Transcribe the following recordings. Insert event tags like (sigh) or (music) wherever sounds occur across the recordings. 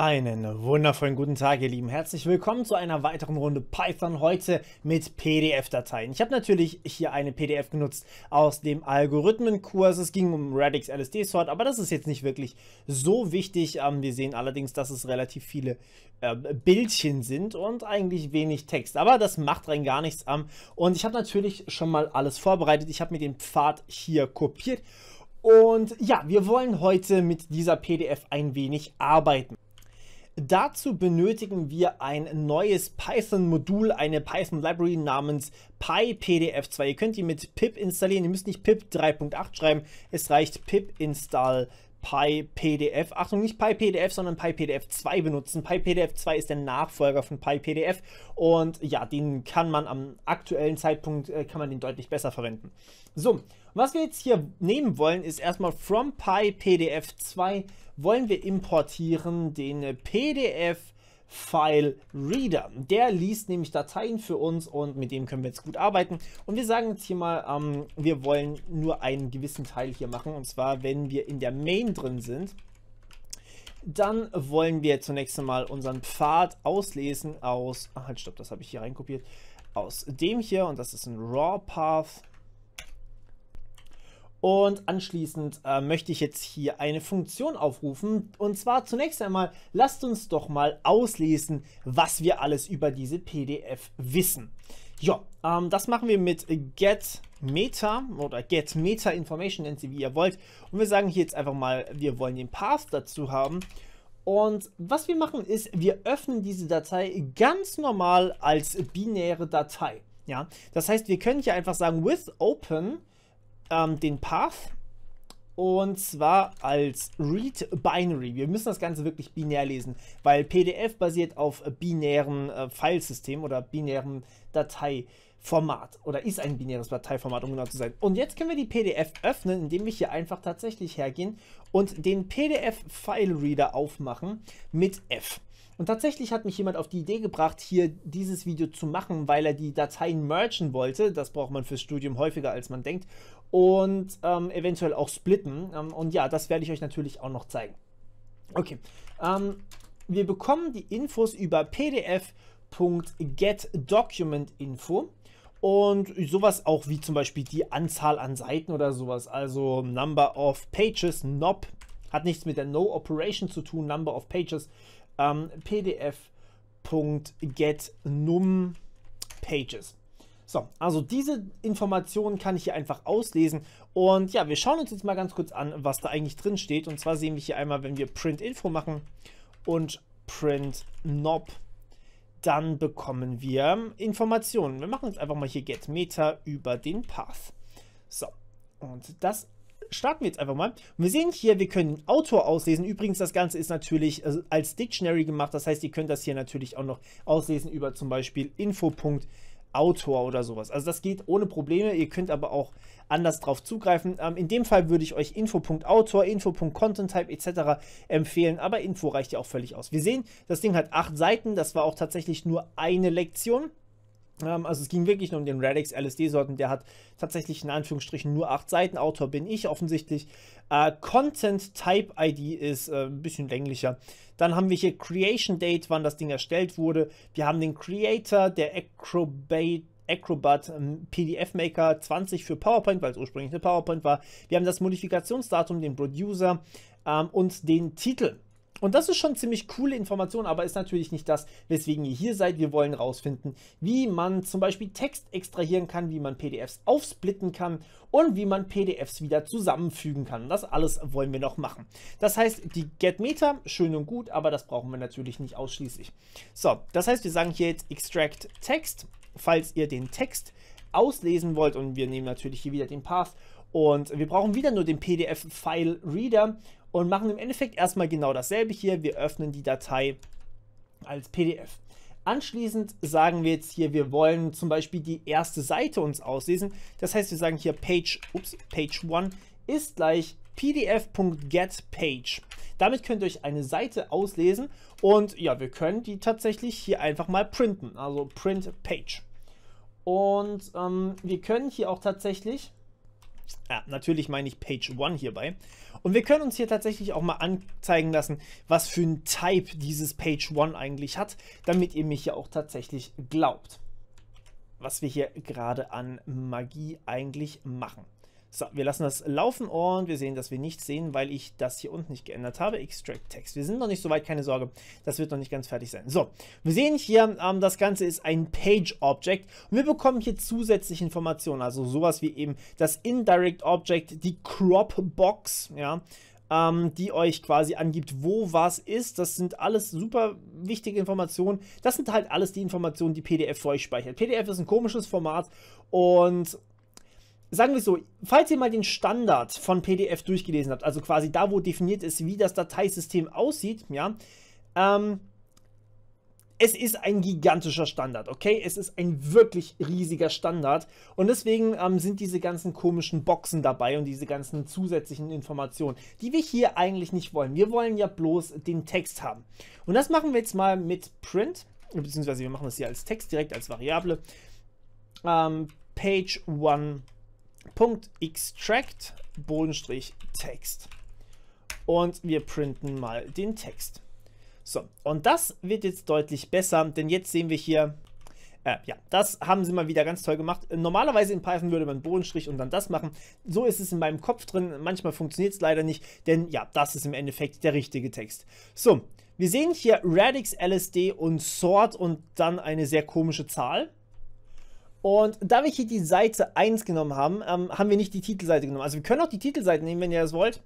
Einen wundervollen guten Tag, ihr Lieben. Herzlich willkommen zu einer weiteren Runde Python heute mit PDF-Dateien. Ich habe natürlich hier eine PDF genutzt aus dem Algorithmenkurs. Es ging um Radix LSD-Sort, aber das ist jetzt nicht wirklich so wichtig. Ähm, wir sehen allerdings, dass es relativ viele ähm, Bildchen sind und eigentlich wenig Text. Aber das macht rein gar nichts am. Ähm. Und ich habe natürlich schon mal alles vorbereitet. Ich habe mir den Pfad hier kopiert. Und ja, wir wollen heute mit dieser PDF ein wenig arbeiten. Dazu benötigen wir ein neues Python-Modul, eine Python-Library namens PyPDF2. Ihr könnt die mit pip installieren, ihr müsst nicht pip 3.8 schreiben, es reicht pip install PyPDF, Achtung, nicht PyPDF, sondern PyPDF 2 benutzen. PyPDF 2 ist der Nachfolger von PyPDF und ja, den kann man am aktuellen Zeitpunkt, äh, kann man den deutlich besser verwenden. So, was wir jetzt hier nehmen wollen, ist erstmal from Pi PDF 2 wollen wir importieren den PDF File Reader. Der liest nämlich Dateien für uns und mit dem können wir jetzt gut arbeiten. Und wir sagen jetzt hier mal, ähm, wir wollen nur einen gewissen Teil hier machen. Und zwar, wenn wir in der Main drin sind, dann wollen wir zunächst einmal unseren Pfad auslesen aus, ah, halt stopp, das habe ich hier reinkopiert, aus dem hier und das ist ein Raw Path und anschließend äh, möchte ich jetzt hier eine Funktion aufrufen. Und zwar zunächst einmal, lasst uns doch mal auslesen, was wir alles über diese PDF wissen. Ja, ähm, das machen wir mit getMeta oder getMetaInformation, meta nennt sie wie ihr wollt. Und wir sagen hier jetzt einfach mal, wir wollen den Path dazu haben. Und was wir machen ist, wir öffnen diese Datei ganz normal als binäre Datei. Ja, das heißt, wir können hier einfach sagen with open ähm, den Path und zwar als Read Binary. Wir müssen das Ganze wirklich binär lesen, weil PDF basiert auf binären äh, Filesystem oder binären Dateiformat oder ist ein binäres Dateiformat, um genau zu sein. Und jetzt können wir die PDF öffnen, indem wir hier einfach tatsächlich hergehen und den PDF-File-Reader aufmachen mit F. Und tatsächlich hat mich jemand auf die Idee gebracht, hier dieses Video zu machen, weil er die Dateien mergen wollte. Das braucht man fürs Studium häufiger, als man denkt und ähm, eventuell auch splitten. Ähm, und ja, das werde ich euch natürlich auch noch zeigen. Okay, ähm, wir bekommen die Infos über pdf.getDocumentInfo und sowas auch wie zum Beispiel die Anzahl an Seiten oder sowas, also Number of Pages, NOP, hat nichts mit der No Operation zu tun, Number of Pages, ähm, pdf.getNumPages. So, also diese Informationen kann ich hier einfach auslesen. Und ja, wir schauen uns jetzt mal ganz kurz an, was da eigentlich drin steht. Und zwar sehen wir hier einmal, wenn wir Print Info machen und Print Knob, dann bekommen wir Informationen. Wir machen jetzt einfach mal hier Get Meta über den Path. So, und das starten wir jetzt einfach mal. Und wir sehen hier, wir können den Autor auslesen. Übrigens, das Ganze ist natürlich äh, als Dictionary gemacht. Das heißt, ihr könnt das hier natürlich auch noch auslesen über zum Beispiel info.de Autor oder sowas. Also das geht ohne Probleme. Ihr könnt aber auch anders drauf zugreifen. Ähm, in dem Fall würde ich euch Info.autor, Info.contenttype etc. empfehlen, aber Info reicht ja auch völlig aus. Wir sehen, das Ding hat acht Seiten. Das war auch tatsächlich nur eine Lektion. Ähm, also es ging wirklich nur um den Radix LSD-Sorten. Der hat tatsächlich in Anführungsstrichen nur acht Seiten. Autor bin ich offensichtlich. Äh, Content Type ID ist äh, ein bisschen länglicher. Dann haben wir hier Creation Date, wann das Ding erstellt wurde. Wir haben den Creator, der Acrobat, Acrobat ähm, PDF Maker 20 für PowerPoint, weil es ursprünglich eine PowerPoint war. Wir haben das Modifikationsdatum, den Producer ähm, und den Titel. Und das ist schon ziemlich coole Information, aber ist natürlich nicht das, weswegen ihr hier seid. Wir wollen herausfinden, wie man zum Beispiel Text extrahieren kann, wie man PDFs aufsplitten kann und wie man PDFs wieder zusammenfügen kann. Das alles wollen wir noch machen. Das heißt, die GetMeta, schön und gut, aber das brauchen wir natürlich nicht ausschließlich. So, das heißt, wir sagen hier jetzt Extract Text, falls ihr den Text auslesen wollt und wir nehmen natürlich hier wieder den Path und wir brauchen wieder nur den PDF-File-Reader und machen im Endeffekt erstmal genau dasselbe hier. Wir öffnen die Datei als PDF. Anschließend sagen wir jetzt hier, wir wollen zum Beispiel die erste Seite uns auslesen. Das heißt, wir sagen hier Page, ups, Page 1 ist gleich pdf.getPage. Damit könnt ihr euch eine Seite auslesen und ja, wir können die tatsächlich hier einfach mal printen, also print page. Und ähm, wir können hier auch tatsächlich ja, natürlich meine ich Page 1 hierbei. Und wir können uns hier tatsächlich auch mal anzeigen lassen, was für ein Type dieses Page 1 eigentlich hat, damit ihr mich ja auch tatsächlich glaubt, was wir hier gerade an Magie eigentlich machen. So, wir lassen das laufen und wir sehen, dass wir nichts sehen, weil ich das hier unten nicht geändert habe. Extract Text. Wir sind noch nicht so weit, keine Sorge. Das wird noch nicht ganz fertig sein. So, wir sehen hier, ähm, das Ganze ist ein Page Object. Und wir bekommen hier zusätzliche Informationen, also sowas wie eben das Indirect Object, die Crop Box, ja, ähm, die euch quasi angibt, wo was ist. Das sind alles super wichtige Informationen. Das sind halt alles die Informationen, die PDF für euch speichert. PDF ist ein komisches Format und sagen wir so, falls ihr mal den Standard von PDF durchgelesen habt, also quasi da, wo definiert ist, wie das Dateisystem aussieht, ja, ähm, es ist ein gigantischer Standard, okay? Es ist ein wirklich riesiger Standard und deswegen ähm, sind diese ganzen komischen Boxen dabei und diese ganzen zusätzlichen Informationen, die wir hier eigentlich nicht wollen. Wir wollen ja bloß den Text haben. Und das machen wir jetzt mal mit Print, beziehungsweise wir machen das hier als Text direkt als Variable. Ähm, Page 1 Punkt extract Bodenstrich Text. Und wir printen mal den Text. So, und das wird jetzt deutlich besser, denn jetzt sehen wir hier, äh, ja, das haben sie mal wieder ganz toll gemacht. Normalerweise in Python würde man Bodenstrich und dann das machen. So ist es in meinem Kopf drin. Manchmal funktioniert es leider nicht, denn ja, das ist im Endeffekt der richtige Text. So, wir sehen hier Radix, LSD und Sort und dann eine sehr komische Zahl. Und da wir hier die Seite 1 genommen haben, ähm, haben wir nicht die Titelseite genommen. Also wir können auch die Titelseite nehmen, wenn ihr das wollt.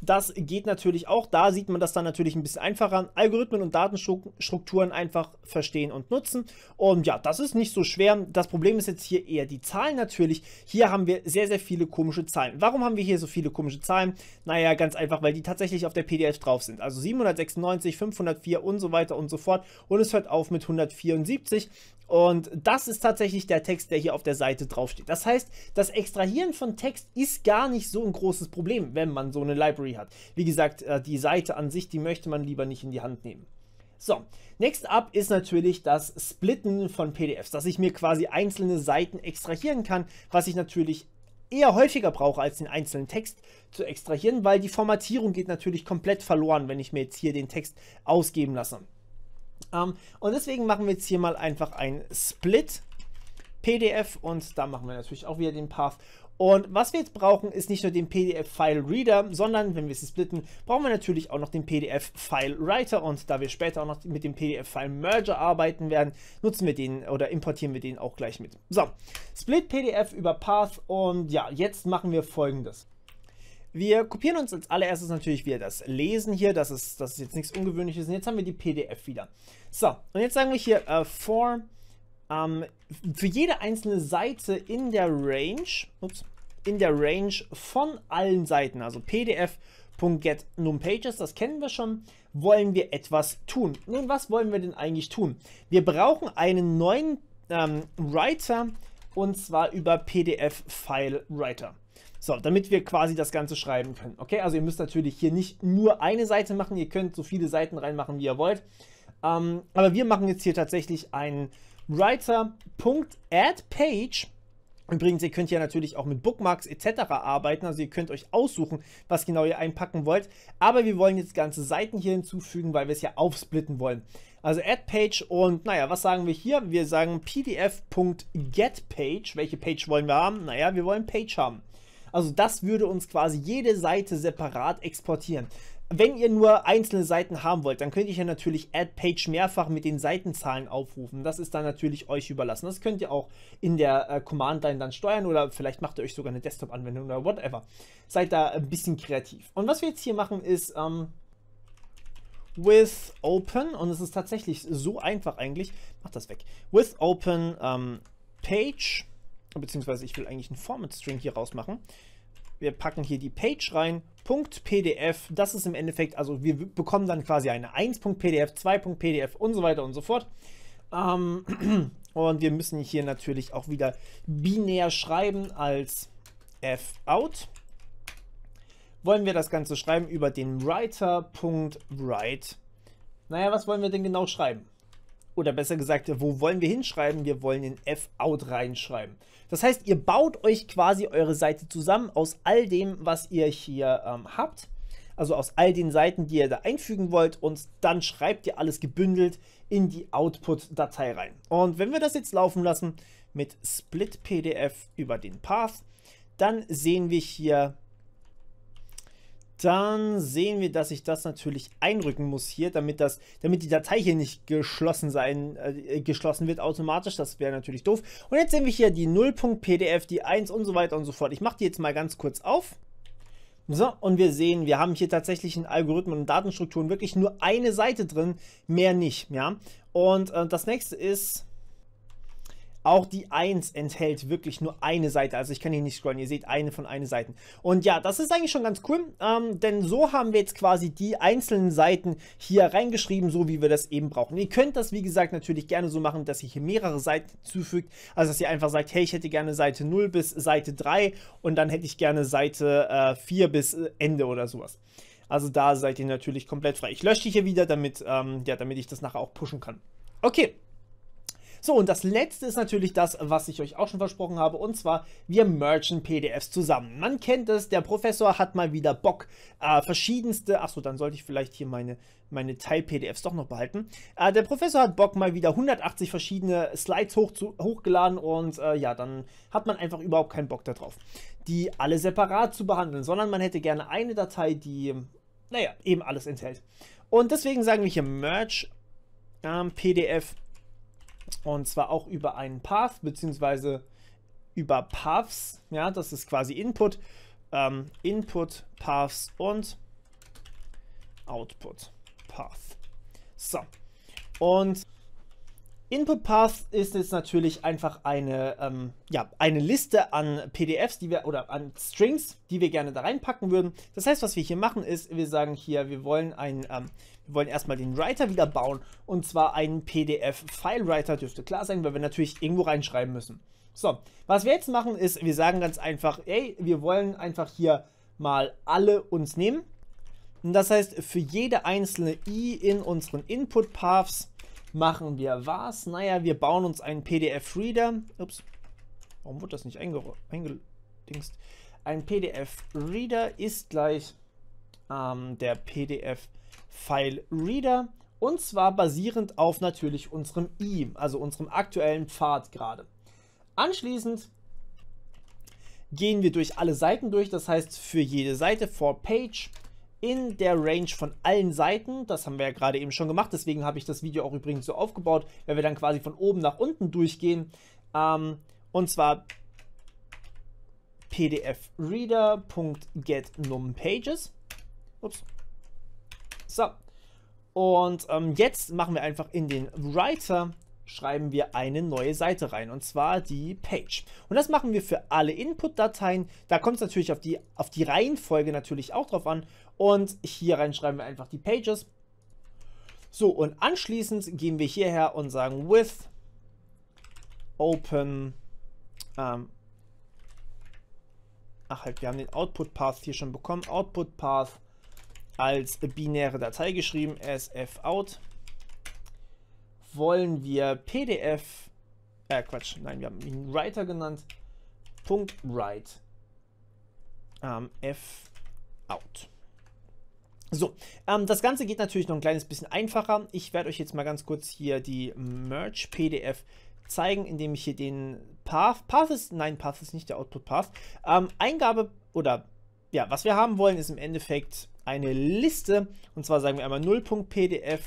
Das geht natürlich auch. Da sieht man das dann natürlich ein bisschen einfacher Algorithmen und Datenstrukturen einfach verstehen und nutzen. Und ja, das ist nicht so schwer. Das Problem ist jetzt hier eher die Zahlen natürlich. Hier haben wir sehr, sehr viele komische Zahlen. Warum haben wir hier so viele komische Zahlen? Naja, ganz einfach, weil die tatsächlich auf der PDF drauf sind. Also 796, 504 und so weiter und so fort. Und es hört auf mit 174. Und das ist tatsächlich der Text, der hier auf der Seite draufsteht. Das heißt, das Extrahieren von Text ist gar nicht so ein großes Problem, wenn man so eine Library Story hat. Wie gesagt, äh, die Seite an sich, die möchte man lieber nicht in die Hand nehmen. So, next up ist natürlich das Splitten von PDFs, dass ich mir quasi einzelne Seiten extrahieren kann, was ich natürlich eher häufiger brauche als den einzelnen Text zu extrahieren, weil die Formatierung geht natürlich komplett verloren, wenn ich mir jetzt hier den Text ausgeben lasse. Ähm, und deswegen machen wir jetzt hier mal einfach ein Split PDF und da machen wir natürlich auch wieder den Path und was wir jetzt brauchen, ist nicht nur den PDF-File-Reader, sondern, wenn wir es splitten, brauchen wir natürlich auch noch den PDF-File-Writer. Und da wir später auch noch mit dem PDF-File-Merger arbeiten werden, nutzen wir den oder importieren wir den auch gleich mit. So, Split PDF über Path und ja, jetzt machen wir folgendes. Wir kopieren uns als allererstes natürlich wieder das Lesen hier, das ist, das ist jetzt nichts Ungewöhnliches. Und jetzt haben wir die PDF wieder. So, und jetzt sagen wir hier äh, form ähm, für jede einzelne Seite in der Range, ups, in der Range von allen Seiten, also pdf.getNumPages, das kennen wir schon, wollen wir etwas tun. Nun, was wollen wir denn eigentlich tun? Wir brauchen einen neuen ähm, Writer und zwar über PDF-File-Writer. So, damit wir quasi das Ganze schreiben können. Okay, also ihr müsst natürlich hier nicht nur eine Seite machen, ihr könnt so viele Seiten reinmachen, wie ihr wollt. Ähm, aber wir machen jetzt hier tatsächlich einen writer.addPage. Übrigens, ihr könnt ja natürlich auch mit Bookmarks etc. arbeiten, also ihr könnt euch aussuchen, was genau ihr einpacken wollt. Aber wir wollen jetzt ganze Seiten hier hinzufügen, weil wir es ja aufsplitten wollen. Also AdPage und naja, was sagen wir hier? Wir sagen pdf.getPage. Welche Page wollen wir haben? Naja, wir wollen Page haben. Also das würde uns quasi jede Seite separat exportieren. Wenn ihr nur einzelne Seiten haben wollt, dann könnt ihr ja natürlich AdPage mehrfach mit den Seitenzahlen aufrufen. Das ist dann natürlich euch überlassen. Das könnt ihr auch in der äh, Command Line dann steuern oder vielleicht macht ihr euch sogar eine Desktop-Anwendung oder whatever. Seid da ein bisschen kreativ. Und was wir jetzt hier machen ist ähm, with open und es ist tatsächlich so einfach eigentlich. Macht das weg. With open ähm, page beziehungsweise ich will eigentlich einen Format String hier rausmachen. machen wir packen hier die Page rein, .pdf, das ist im Endeffekt, also wir bekommen dann quasi eine 1.pdf, 2.pdf und so weiter und so fort. Ähm, (clears throat) und wir müssen hier natürlich auch wieder binär schreiben als fout. Wollen wir das Ganze schreiben über den writer.write. Naja, was wollen wir denn genau schreiben? oder besser gesagt, wo wollen wir hinschreiben? Wir wollen den F-Out reinschreiben. Das heißt, ihr baut euch quasi eure Seite zusammen aus all dem, was ihr hier ähm, habt. Also aus all den Seiten, die ihr da einfügen wollt und dann schreibt ihr alles gebündelt in die Output-Datei rein. Und wenn wir das jetzt laufen lassen mit Split PDF über den Path, dann sehen wir hier dann sehen wir, dass ich das natürlich einrücken muss hier, damit, das, damit die Datei hier nicht geschlossen, sein, äh, äh geschlossen wird automatisch. Das wäre natürlich doof. Und jetzt sehen wir hier die 0.pdf, die 1 und so weiter und so fort. Ich mache die jetzt mal ganz kurz auf. So, und wir sehen, wir haben hier tatsächlich in Algorithmen und Datenstrukturen wirklich nur eine Seite drin, mehr nicht, ja. Und äh, das nächste ist, auch die 1 enthält wirklich nur eine Seite. Also ich kann hier nicht scrollen. Ihr seht eine von einer Seite. Und ja, das ist eigentlich schon ganz cool. Ähm, denn so haben wir jetzt quasi die einzelnen Seiten hier reingeschrieben, so wie wir das eben brauchen. Ihr könnt das, wie gesagt, natürlich gerne so machen, dass ihr hier mehrere Seiten zufügt. Also dass ihr einfach sagt, hey, ich hätte gerne Seite 0 bis Seite 3 und dann hätte ich gerne Seite äh, 4 bis äh, Ende oder sowas. Also da seid ihr natürlich komplett frei. Ich lösche die hier wieder, damit, ähm, ja, damit ich das nachher auch pushen kann. Okay, so, und das letzte ist natürlich das, was ich euch auch schon versprochen habe, und zwar, wir merchen PDFs zusammen. Man kennt es, der Professor hat mal wieder Bock, äh, verschiedenste, achso, dann sollte ich vielleicht hier meine, meine Teil-PDFs doch noch behalten. Äh, der Professor hat Bock, mal wieder 180 verschiedene Slides hoch zu, hochgeladen und äh, ja, dann hat man einfach überhaupt keinen Bock darauf, die alle separat zu behandeln, sondern man hätte gerne eine Datei, die, naja, eben alles enthält. Und deswegen sagen wir hier Merge ähm, PDF und zwar auch über einen Path, beziehungsweise über Paths. Ja, das ist quasi Input. Ähm, Input, Paths und Output, Path. So. Und Input Path ist jetzt natürlich einfach eine, ähm, ja, eine Liste an PDFs, die wir oder an Strings, die wir gerne da reinpacken würden. Das heißt, was wir hier machen, ist, wir sagen hier, wir wollen ein, ähm, wir wollen erstmal den Writer wieder bauen und zwar einen PDF-File-Writer, dürfte klar sein, weil wir natürlich irgendwo reinschreiben müssen. So, was wir jetzt machen, ist, wir sagen ganz einfach, ey, wir wollen einfach hier mal alle uns nehmen. Und das heißt, für jede einzelne i in unseren Input-Paths machen wir was? Naja, wir bauen uns einen PDF-Reader. Ups, warum wurde das nicht eingedingst? Ein PDF-Reader ist gleich ähm, der PDF-File-Reader. Und zwar basierend auf natürlich unserem i, also unserem aktuellen Pfad gerade. Anschließend gehen wir durch alle Seiten durch, das heißt für jede Seite for Page in der Range von allen Seiten. Das haben wir ja gerade eben schon gemacht, deswegen habe ich das Video auch übrigens so aufgebaut, weil wir dann quasi von oben nach unten durchgehen. Ähm, und zwar pdfreader.getNumPages. Ups. So. Und ähm, jetzt machen wir einfach in den Writer schreiben wir eine neue Seite rein, und zwar die Page. Und das machen wir für alle Input-Dateien. Da kommt es natürlich auf die, auf die Reihenfolge natürlich auch drauf an. Und hier reinschreiben wir einfach die Pages. So, und anschließend gehen wir hierher und sagen with open ähm, ach halt, wir haben den Output Path hier schon bekommen. Output Path als binäre Datei geschrieben, sfout. Wollen wir PDF, äh Quatsch, nein, wir haben ihn Writer genannt. Punkt Write ähm, fout. So, ähm, das Ganze geht natürlich noch ein kleines bisschen einfacher. Ich werde euch jetzt mal ganz kurz hier die Merge-PDF zeigen, indem ich hier den Path, Path ist, nein, Path ist nicht der Output-Path, ähm, Eingabe oder, ja, was wir haben wollen, ist im Endeffekt eine Liste. Und zwar sagen wir einmal 0.pdf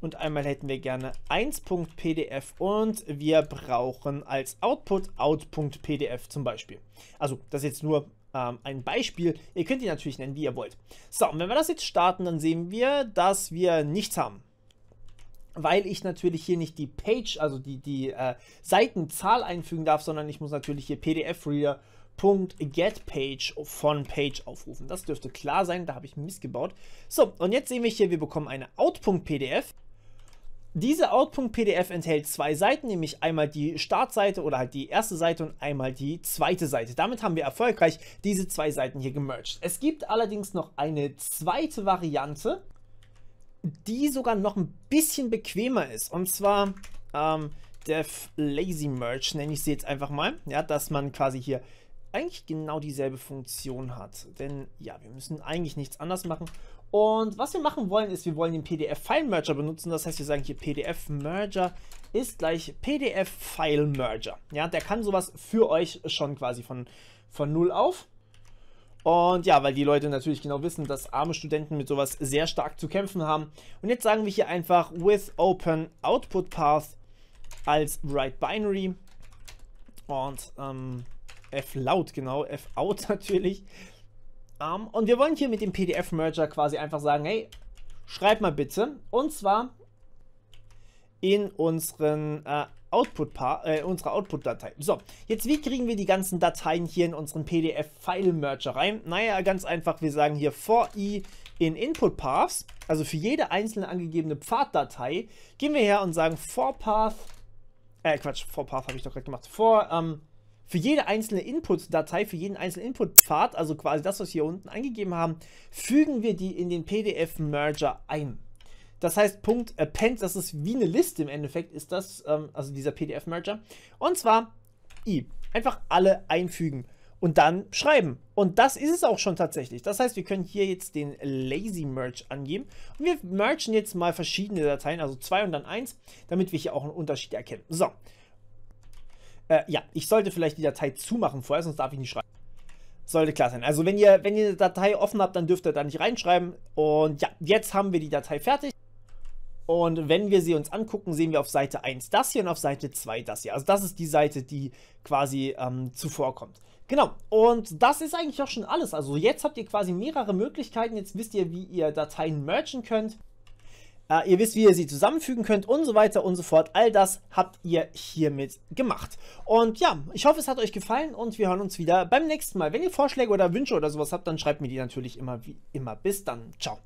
und einmal hätten wir gerne 1.pdf und wir brauchen als Output out.pdf zum Beispiel. Also das ist jetzt nur ähm, ein Beispiel. Ihr könnt ihn natürlich nennen, wie ihr wollt. So, und wenn wir das jetzt starten, dann sehen wir, dass wir nichts haben. Weil ich natürlich hier nicht die Page, also die, die äh, Seitenzahl einfügen darf, sondern ich muss natürlich hier PDF-Reader von Page aufrufen. Das dürfte klar sein, da habe ich missgebaut. So, und jetzt sehen wir hier, wir bekommen eine out.pdf. Diese Output-PDF enthält zwei Seiten, nämlich einmal die Startseite oder halt die erste Seite und einmal die zweite Seite. Damit haben wir erfolgreich diese zwei Seiten hier gemerged. Es gibt allerdings noch eine zweite Variante, die sogar noch ein bisschen bequemer ist. Und zwar ähm, Dev Lazy Merge nenne ich sie jetzt einfach mal. Ja, dass man quasi hier eigentlich genau dieselbe Funktion hat. Denn ja, wir müssen eigentlich nichts anders machen und was wir machen wollen, ist, wir wollen den PDF-File-Merger benutzen. Das heißt, wir sagen hier PDF-Merger ist gleich PDF-File-Merger. Ja, der kann sowas für euch schon quasi von, von null auf. Und ja, weil die Leute natürlich genau wissen, dass arme Studenten mit sowas sehr stark zu kämpfen haben. Und jetzt sagen wir hier einfach with open output path als write binary und ähm, f laut, genau, f out (laughs) natürlich um, ähm, und wir wollen hier mit dem PDF-Merger quasi einfach sagen, hey, schreib mal bitte. Und zwar in unseren äh, Output äh, unsere Output-Datei. So, jetzt wie kriegen wir die ganzen Dateien hier in unseren PDF-File-Merger rein? Naja, ganz einfach, wir sagen hier for i in Input Paths, also für jede einzelne angegebene Pfaddatei, gehen wir her und sagen for path, äh Quatsch, for path habe ich doch gerade gemacht, for ähm, für jede einzelne Input-Datei, für jeden einzelnen Input-Pfad, also quasi das, was wir hier unten eingegeben haben, fügen wir die in den PDF-Merger ein. Das heißt, Punkt append, das ist wie eine Liste im Endeffekt, ist das, ähm, also dieser PDF-Merger. Und zwar i. Einfach alle einfügen und dann schreiben. Und das ist es auch schon tatsächlich. Das heißt, wir können hier jetzt den Lazy Merge angeben. Und wir mergen jetzt mal verschiedene Dateien, also 2 und dann 1, damit wir hier auch einen Unterschied erkennen. So, äh, ja, ich sollte vielleicht die Datei zumachen vorher, sonst darf ich nicht schreiben. Sollte klar sein. Also wenn ihr, wenn ihr eine Datei offen habt, dann dürft ihr da nicht reinschreiben. Und ja, jetzt haben wir die Datei fertig. Und wenn wir sie uns angucken, sehen wir auf Seite 1 das hier und auf Seite 2 das hier. Also das ist die Seite, die quasi ähm, zuvor kommt. Genau, und das ist eigentlich auch schon alles. Also jetzt habt ihr quasi mehrere Möglichkeiten. Jetzt wisst ihr, wie ihr Dateien mergen könnt. Äh, ihr wisst, wie ihr sie zusammenfügen könnt und so weiter und so fort. All das habt ihr hiermit gemacht. Und ja, ich hoffe, es hat euch gefallen und wir hören uns wieder beim nächsten Mal. Wenn ihr Vorschläge oder Wünsche oder sowas habt, dann schreibt mir die natürlich immer wie immer. Bis dann. Ciao.